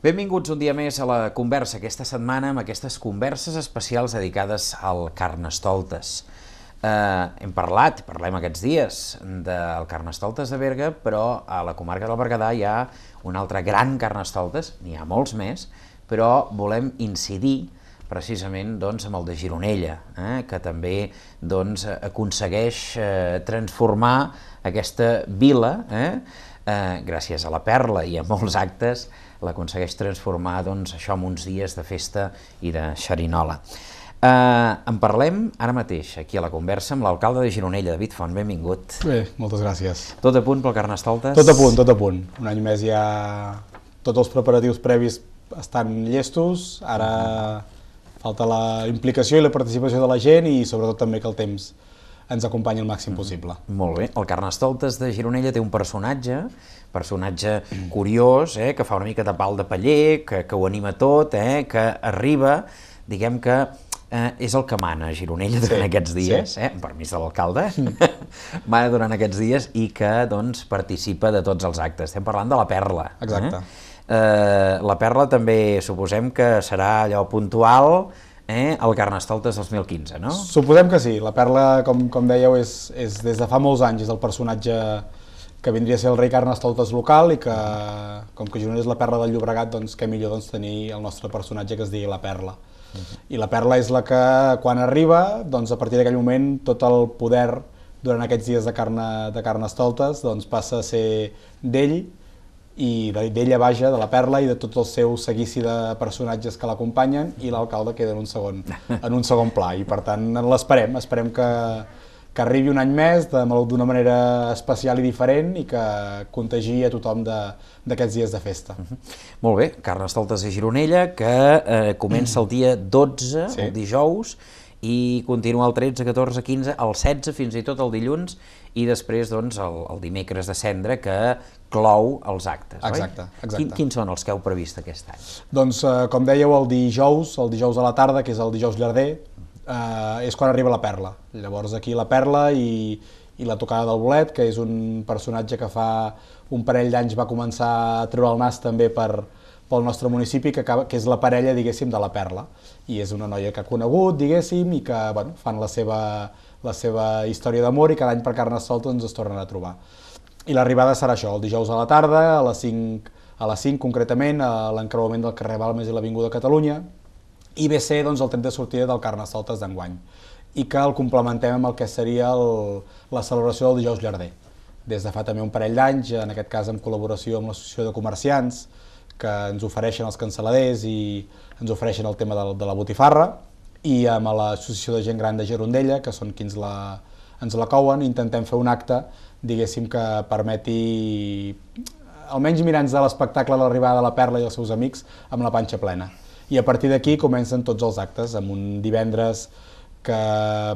Benvinguts un dia més a la conversa aquesta setmana amb aquestes converses especials dedicades al Carnestoltes. Eh, hem parlat, parlem aquests dies, del Carnestoltes de Berga, però a la comarca del Berguedà hi ha un altre gran Carnestoltes, n'hi ha molts més, però volem incidir precisament doncs, amb el de Gironella, eh, que també doncs, aconsegueix eh, transformar aquesta vila eh, eh, gràcies a la perla i a molts actes, l'aconsegueix transformar doncs, això en uns dies de festa i de xerinola. Eh, en parlem ara mateix, aquí a la conversa, amb l'alcalde de Gironella, David Font. Benvingut. Bé, moltes gràcies. Tot a punt pel Carnestoltes? Tot a punt, tot a punt. Un any més ja tots els preparatius previs estan llestos, ara mm-hmm. falta la implicació i la participació de la gent i sobretot també que el temps ens acompanyi el màxim possible. Mm. Molt bé. El Carnestoltes de Gironella té un personatge, personatge mm. curiós, eh, que fa una mica de pal de paller, que, que ho anima tot, eh, que arriba, diguem que eh, és el que mana a Gironella durant sí, aquests dies, sí. eh, amb permís de l'alcalde, mana durant aquests dies i que doncs, participa de tots els actes. Estem parlant de la Perla. Eh? Exacte. Eh? Eh, la Perla també suposem que serà allò puntual, eh, el Carnestoltes 2015, no? Suposem que sí. La Perla, com, com dèieu, és, és des de fa molts anys és el personatge que vindria a ser el rei Carnestoltes local i que, com que Girona és la Perla del Llobregat, doncs què millor doncs, tenir el nostre personatge que es digui la Perla. Uh mhm. -huh. I la Perla és la que, quan arriba, doncs a partir d'aquell moment, tot el poder durant aquests dies de, carne, de Carnestoltes doncs, passa a ser d'ell i d'ella vaja, de la Perla i de tot el seu seguici de personatges que l'acompanyen i l'alcalde queda en un, segon, en un segon pla i per tant l'esperem, esperem que, que arribi un any més d'una manera especial i diferent i que contagi a tothom d'aquests dies de festa. Mm -hmm. Molt bé, Carnestoltes a Gironella, que eh, comença el dia 12, sí. el dijous, i continua el 13, 14, 15, el 16, fins i tot el dilluns, i després doncs, el, el dimecres de cendre, que clou els actes, exacte, oi? Exacte. Quin, quins són els que heu previst aquest any? Doncs, eh, com dèieu, el dijous, el dijous a la tarda, que és el dijous llarder, eh, és quan arriba la perla. Llavors aquí la perla i, i la tocada del bolet, que és un personatge que fa un parell d'anys va començar a treure el nas també per, pel nostre municipi, que, acaba, que és la parella, diguéssim, de la Perla. I és una noia que ha conegut, diguéssim, i que bueno, fan la seva, la seva història d'amor i cada any per Carnestoltes ens es tornen a trobar. I l'arribada serà això, el dijous a la tarda, a les 5, a les 5 concretament, a l'encreuament del carrer Balmes i l'Avinguda Catalunya, i ve ser doncs, el tret de sortida del Carnestoltes d'enguany i que el complementem amb el que seria el, la celebració del dijous llarder. Des de fa també un parell d'anys, en aquest cas en col·laboració amb l'Associació de Comerciants, que ens ofereixen els canceladers i ens ofereixen el tema de, de la botifarra, i amb l'Associació de Gent Gran de Gerondella, que són qui ens la, ens la couen, intentem fer un acte, diguéssim, que permeti almenys mirar-nos de l'espectacle de l'arribada de la Perla i els seus amics amb la panxa plena i a partir d'aquí comencen tots els actes, amb un divendres que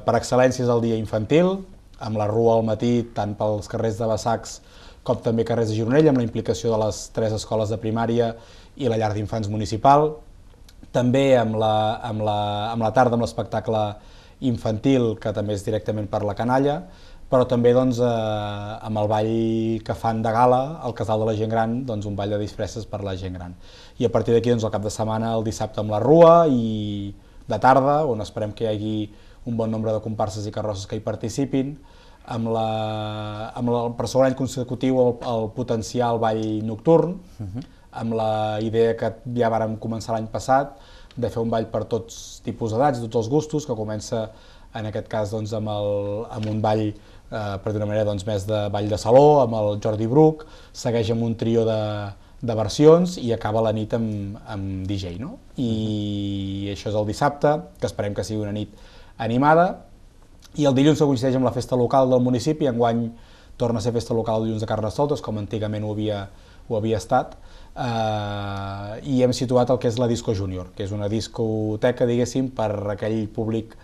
per excel·lència és el dia infantil, amb la rua al matí tant pels carrers de Bassacs com també carrers de Gironella, amb la implicació de les tres escoles de primària i la llar d'infants municipal, també amb la, amb la, amb la tarda amb l'espectacle infantil, que també és directament per la canalla, però també doncs, eh, amb el ball que fan de gala al Casal de la Gent Gran, doncs, un ball de disfresses per la gent gran. I a partir d'aquí, doncs, el cap de setmana, el dissabte amb la Rua i de tarda, on esperem que hi hagi un bon nombre de comparses i carrosses que hi participin, amb la, amb la, per segon any consecutiu el, el potencial ball nocturn, uh mhm. -huh. amb la idea que ja vàrem començar l'any passat, de fer un ball per tots tipus d'edats, tots els gustos, que comença en aquest cas doncs, amb, el, amb un ball eh, per d'una manera doncs, més de ball de saló, amb el Jordi Bruc, segueix amb un trio de, de versions i acaba la nit amb, amb DJ. No? I mhm. això és el dissabte, que esperem que sigui una nit animada, i el dilluns que coincideix amb la festa local del municipi, enguany torna a ser festa local el dilluns de Carnestoltes, com antigament ho havia, ho havia estat, eh, i hem situat el que és la Disco Júnior, que és una discoteca, diguéssim, per aquell públic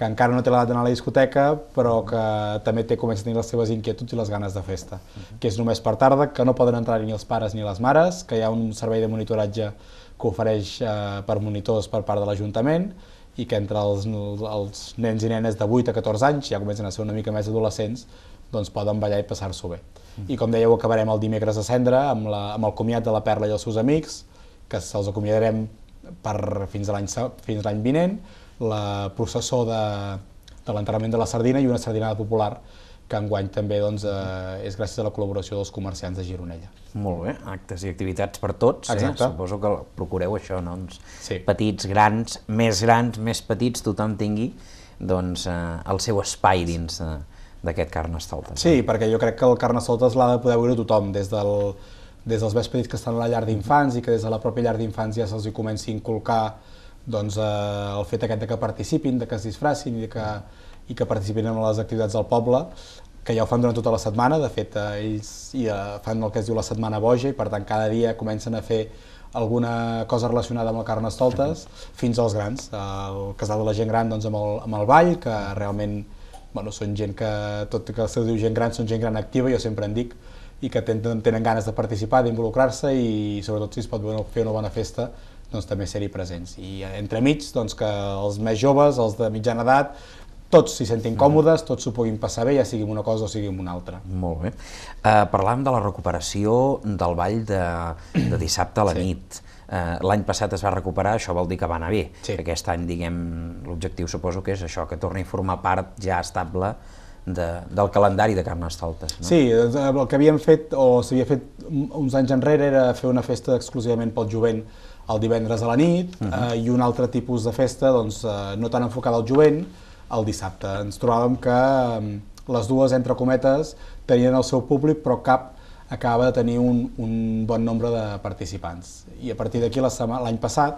que encara no té l'edat d'anar a la discoteca, però que també té comença a tenir les seves inquietuds i les ganes de festa, uh -huh. que és només per tarda, que no poden entrar ni els pares ni les mares, que hi ha un servei de monitoratge que ofereix eh, per monitors per part de l'Ajuntament i que entre els, els nens i nenes de 8 a 14 anys, ja comencen a ser una mica més adolescents, doncs poden ballar i passar-s'ho bé. Uh -huh. I com dèieu, acabarem el dimecres a cendra amb, la, amb el comiat de la Perla i els seus amics, que se'ls acomiadarem per, fins a l'any vinent, la processó de, de l'enterrament de la sardina i una sardinada popular que enguany també doncs, eh, és gràcies a la col·laboració dels comerciants de Gironella. Molt bé, actes i activitats per tots, eh? Exacte. eh? suposo que procureu això, no? Doncs sí. petits, grans, més grans, més petits, tothom tingui doncs, eh, el seu espai dins de, eh, d'aquest Carnestoltes. Sí, eh? perquè jo crec que el Carnestoltes l'ha de poder veure tothom, des del des dels més petits que estan a la llar d'infants i que des de la pròpia llar d'infants ja se'ls comenci a inculcar doncs, eh, el fet aquest de que participin, de que es disfracin i, de que, i que participin en les activitats del poble, que ja ho fan durant tota la setmana, de fet eh, ells ja eh, fan el que es diu la setmana boja i per tant cada dia comencen a fer alguna cosa relacionada amb el Carnestoltes sí. fins als grans, el casal de la gent gran doncs, amb, el, amb el ball, que realment bueno, són gent que, tot que se diu gent gran, són gent gran activa, jo sempre en dic, i que tenen, tenen ganes de participar, d'involucrar-se i sobretot si es pot fer una bona festa doncs, també ser-hi presents. I eh, entremig, doncs, que els més joves, els de mitjana edat, tots s'hi sentin mm-hmm. còmodes, tots s'ho puguin passar bé, ja sigui una cosa o sigui una altra. Molt bé. Uh, parlàvem de la recuperació del ball de, de dissabte a la sí. nit. Uh, L'any passat es va recuperar, això vol dir que va anar bé. Sí. Aquest any, diguem, l'objectiu suposo que és això, que torni a formar part ja estable de, del calendari de Carnestoltes. No? Sí, el que havíem fet, o s'havia fet uns anys enrere era fer una festa exclusivament pel jovent el divendres a la nit uh mhm. -huh. eh, i un altre tipus de festa doncs, eh, no tan enfocada al jovent el dissabte. Ens trobàvem que eh, les dues, entre cometes, tenien el seu públic però cap acaba de tenir un, un bon nombre de participants. I a partir d'aquí l'any passat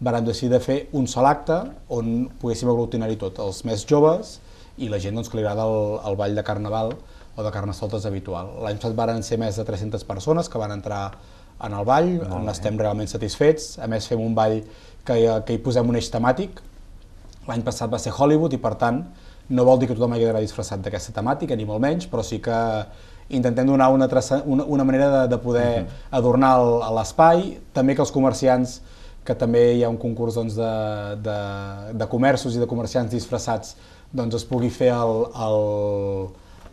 van decidir de fer un sol acte on poguéssim aglutinar-hi tot, els més joves i la gent doncs, que li agrada el, el ball de carnaval, o de carnestoltes habitual. L'any passat varen ser més de 300 persones que van entrar en el ball, on estem realment satisfets. A més, fem un ball que, que hi posem un eix temàtic. L'any passat va ser Hollywood i, per tant, no vol dir que tothom hagi d'anar disfressat d'aquesta temàtica, ni molt menys, però sí que intentem donar una, traça, una, una manera de, de poder uh mhm. -huh. adornar l'espai, també que els comerciants que també hi ha un concurs doncs, de, de, de comerços i de comerciants disfressats, doncs es pugui fer el, el,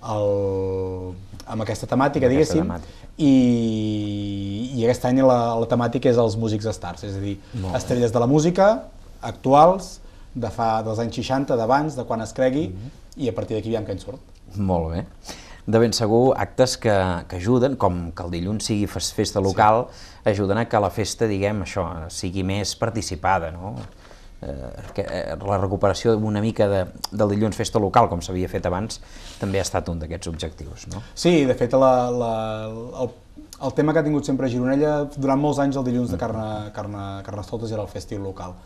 el, amb aquesta temàtica, amb diguéssim, temàtica. I, i aquest any la, la temàtica és els músics stars, és a dir, Molt estrelles bé. de la música, actuals, de fa dels anys 60, d'abans, de quan es cregui, mm -hmm. i a partir d'aquí veiem què en surt. Molt bé. De ben segur, actes que, que ajuden, com que el dilluns sigui festa local, sí. ajuden a que la festa, diguem, això, sigui més participada, no? Eh, eh, la recuperació una mica de, del dilluns festa local, com s'havia fet abans, també ha estat un d'aquests objectius. No? Sí, de fet, la, la, el, el tema que ha tingut sempre Gironella, durant molts anys el dilluns de carne, carne, Carnestoltes era el festiu local.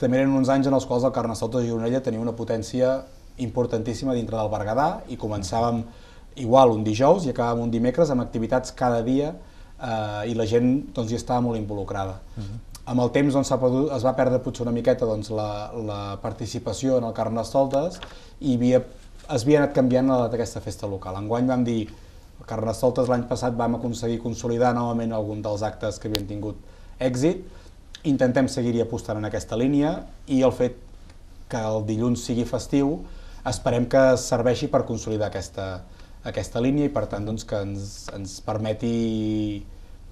També eren uns anys en els quals el Carnestoltes de Gironella tenia una potència importantíssima dintre del Berguedà i començàvem igual un dijous i acabàvem un dimecres amb activitats cada dia eh, i la gent doncs, hi estava molt involucrada. Uh mhm. -huh amb el temps doncs, perdut, es va perdre potser una miqueta doncs, la, la participació en el Carnestoltes i havia, es havia anat canviant la d'aquesta festa local. Enguany vam dir, el Carnestoltes l'any passat vam aconseguir consolidar novament algun dels actes que havien tingut èxit, intentem seguir-hi apostant en aquesta línia i el fet que el dilluns sigui festiu esperem que serveixi per consolidar aquesta, aquesta línia i per tant doncs, que ens, ens permeti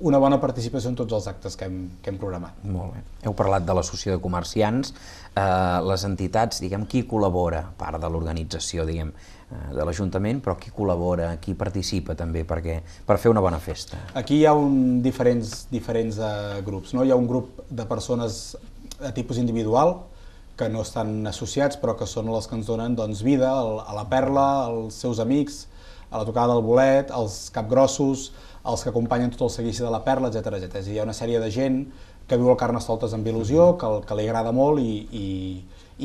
una bona participació en tots els actes que hem, que hem programat. Molt bé. Heu parlat de l'associació de comerciants, eh, les entitats, diguem, qui col·labora, part de l'organització, diguem, eh, de l'Ajuntament, però qui col·labora, qui participa també perquè, per fer una bona festa? Aquí hi ha un, diferents, diferents eh, grups, no? Hi ha un grup de persones de tipus individual, que no estan associats però que són les que ens donen doncs, vida el, a la perla, als seus amics, a la tocada del bolet, als capgrossos, els que acompanyen tot el seguici de la perla, etc etc. És a dir, hi ha una sèrie de gent que viu el Carnestoltes amb il·lusió, que, que li agrada molt i, i,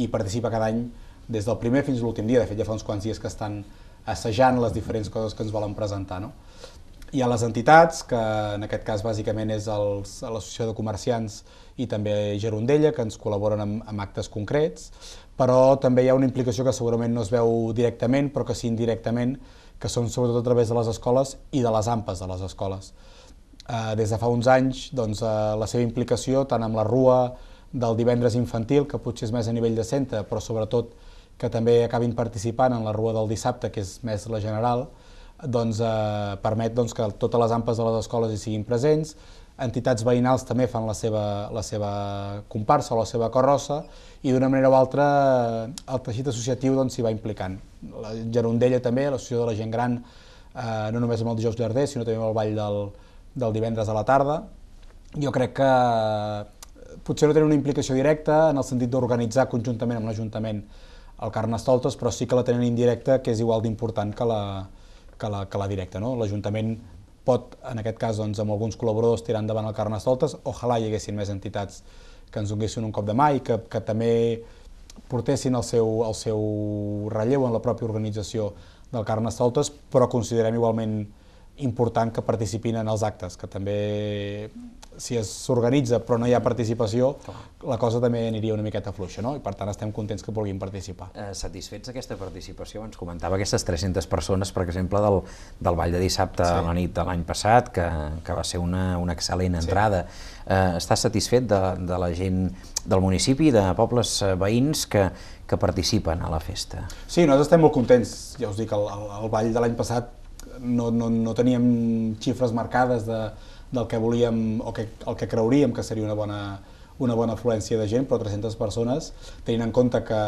i participa cada any des del primer fins a l'últim dia. De fet, ja fa uns quants dies que estan assajant les diferents coses que ens volen presentar. No? Hi ha les entitats, que en aquest cas bàsicament és l'Associació de Comerciants i també Gerondella, que ens col·laboren amb, amb actes concrets, però també hi ha una implicació que segurament no es veu directament, però que sí indirectament, que són sobretot a través de les escoles i de les ampes de les escoles. Eh, des de fa uns anys, doncs, eh, la seva implicació tant amb la rua del divendres infantil, que potser és més a nivell de centre, però sobretot que també acabin participant en la rua del dissabte, que és més la general, doncs, eh, permet doncs, que totes les ampes de les escoles hi siguin presents, entitats veïnals també fan la seva, la seva comparsa o la seva carrossa i d'una manera o altra eh, el teixit associatiu doncs, s'hi doncs, va implicant. La Gerondella també, l'associació de la gent gran, eh, no només amb el dijous llarder, sinó també amb el ball del, del divendres a la tarda. Jo crec que eh, potser no tenen una implicació directa en el sentit d'organitzar conjuntament amb l'Ajuntament el Carnestoltes, però sí que la tenen indirecta, que és igual d'important que la, que la, que la directa. No? L'Ajuntament pot, en aquest cas, doncs, amb alguns col·laboradors tirar endavant el Carnestoltes, ojalà hi haguessin més entitats que ens donessin un cop de mà i que, que també portessin el seu, el seu relleu en la pròpia organització del Carnestoltes, però considerem igualment important que participin en els actes, que també si s'organitza però no hi ha participació, la cosa també aniria una miqueta fluixa, no? I per tant estem contents que vulguin participar. Eh, satisfets d'aquesta participació? Ens comentava aquestes 300 persones, per exemple, del, del Vall de dissabte sí. a la nit de l'any passat, que, que va ser una, una excel·lent entrada. Sí. Eh, estàs satisfet de, de la gent del municipi, de pobles eh, veïns que, que participen a la festa? Sí, nosaltres estem molt contents. Ja us dic, el, el, el Vall de l'any passat no, no, no teníem xifres marcades de, del que volíem o que, el que creuríem que seria una bona, una bona afluència de gent, però 300 persones, tenint en compte que,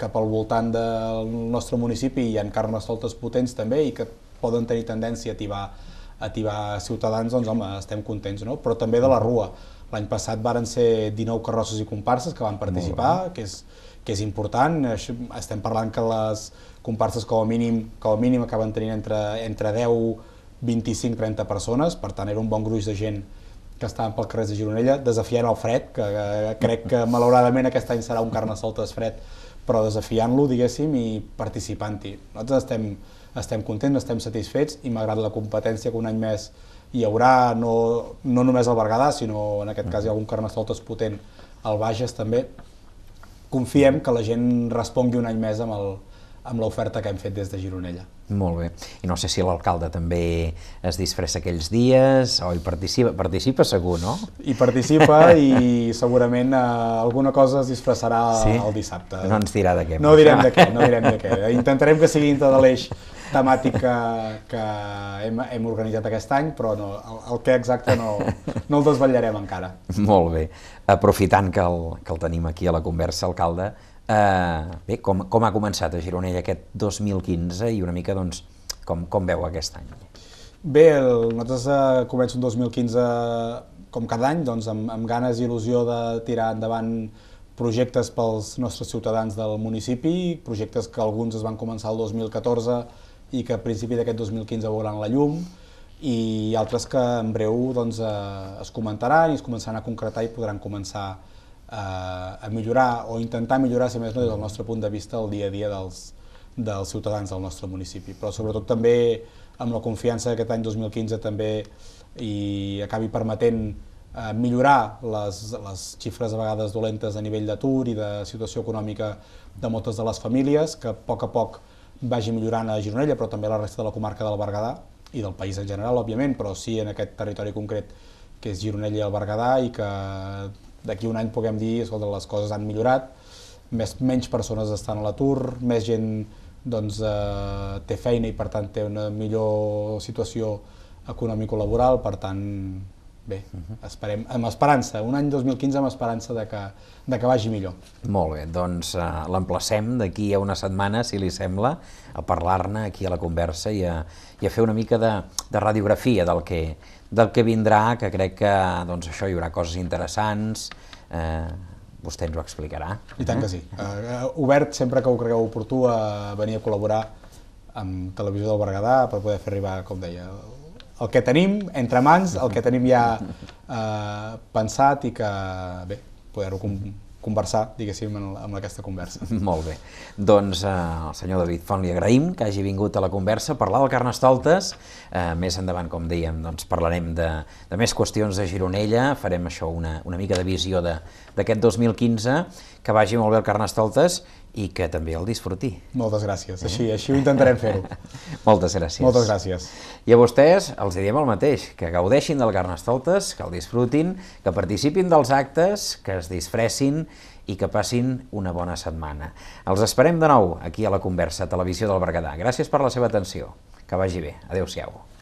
que pel voltant del nostre municipi hi ha soltes potents també i que poden tenir tendència a tibar, a tibar ciutadans, doncs home, estem contents, no? Però també de la Rua. L'any passat varen ser 19 carrosses i comparses que van participar, que és, que és important. Estem parlant que les comparses com a mínim, com a mínim acaben tenint entre, entre 10, 25, 30 persones, per tant era un bon gruix de gent que estaven pel carrer de Gironella, desafiant el fred, que, eh, crec que malauradament aquest any serà un carnestoltes fred, però desafiant-lo, diguéssim, i participant-hi. Nosaltres estem, estem contents, estem satisfets i malgrat la competència que un any més hi haurà, no, no només al Berguedà, sinó en aquest cas hi ha algun carnestoltes potent al Bages també, confiem que la gent respongui un any més amb el, amb l'oferta que hem fet des de Gironella. Molt bé. I no sé si l'alcalde també es disfressa aquells dies o hi participa. Participa segur, no? Hi participa i segurament eh, alguna cosa es disfressarà sí? el dissabte. No ens dirà de què. No direm de què, no direm de què. Intentarem que sigui dintre de l'eix temàtic que, que hem, hem organitzat aquest any, però no, el, el que exacte no, no el desvetllarem encara. Molt bé. Aprofitant que el, que el tenim aquí a la conversa, alcalde, eh, bé, com, com ha començat a Gironella aquest 2015 i una mica doncs, com, com veu aquest any? Bé, el, nosaltres eh, comença un 2015 com cada any, doncs, amb, amb ganes i il·lusió de tirar endavant projectes pels nostres ciutadans del municipi, projectes que alguns es van començar el 2014 i que a principi d'aquest 2015 veuran la llum i altres que en breu doncs, eh, es comentaran i es començaran a concretar i podran començar eh, a millorar o intentar millorar, si més no, des del nostre punt de vista, el dia a dia dels, dels ciutadans del nostre municipi. Però sobretot també amb la confiança que aquest any 2015 també i acabi permetent eh, millorar les, les xifres a vegades dolentes a nivell d'atur i de situació econòmica de moltes de les famílies, que a poc a poc vagi millorant a Gironella, però també a la resta de la comarca del Berguedà i del país en general, òbviament, però sí en aquest territori concret que és Gironella i el Berguedà i que d'aquí un any puguem dir que les coses han millorat, més, menys persones estan a l'atur, més gent doncs, eh, té feina i per tant té una millor situació econòmico-laboral, per tant bé, esperem, amb esperança, un any 2015 amb esperança de que, de que vagi millor. Molt bé, doncs uh, l'emplacem d'aquí a una setmana, si li sembla, a parlar-ne aquí a la conversa i a, i a fer una mica de, de radiografia del que, del que vindrà, que crec que doncs, això hi haurà coses interessants, eh, vostè ens ho explicarà. I tant que sí. Uh, obert sempre que ho cregueu oportú a venir a col·laborar amb Televisió del Berguedà per poder fer arribar, com deia, el que tenim entre mans, el que tenim ja eh, pensat i que, bé, poder-ho conversar, diguéssim, en, amb aquesta conversa. Molt bé. Doncs eh, al senyor David Font li agraïm que hagi vingut a la conversa, parlar del Carnestoltes, eh, més endavant, com dèiem, doncs parlarem de, de més qüestions de Gironella, farem això, una, una mica de visió d'aquest 2015, que vagi molt bé el Carnestoltes i que també el disfruti. Moltes gràcies, així, així ho intentarem fer-ho. Moltes gràcies. Moltes gràcies. I a vostès els diem el mateix, que gaudeixin del Carnestoltes, que el disfrutin, que participin dels actes, que es disfressin i que passin una bona setmana. Els esperem de nou aquí a la Conversa a Televisió del Berguedà. Gràcies per la seva atenció. Que vagi bé. Adéu-siau.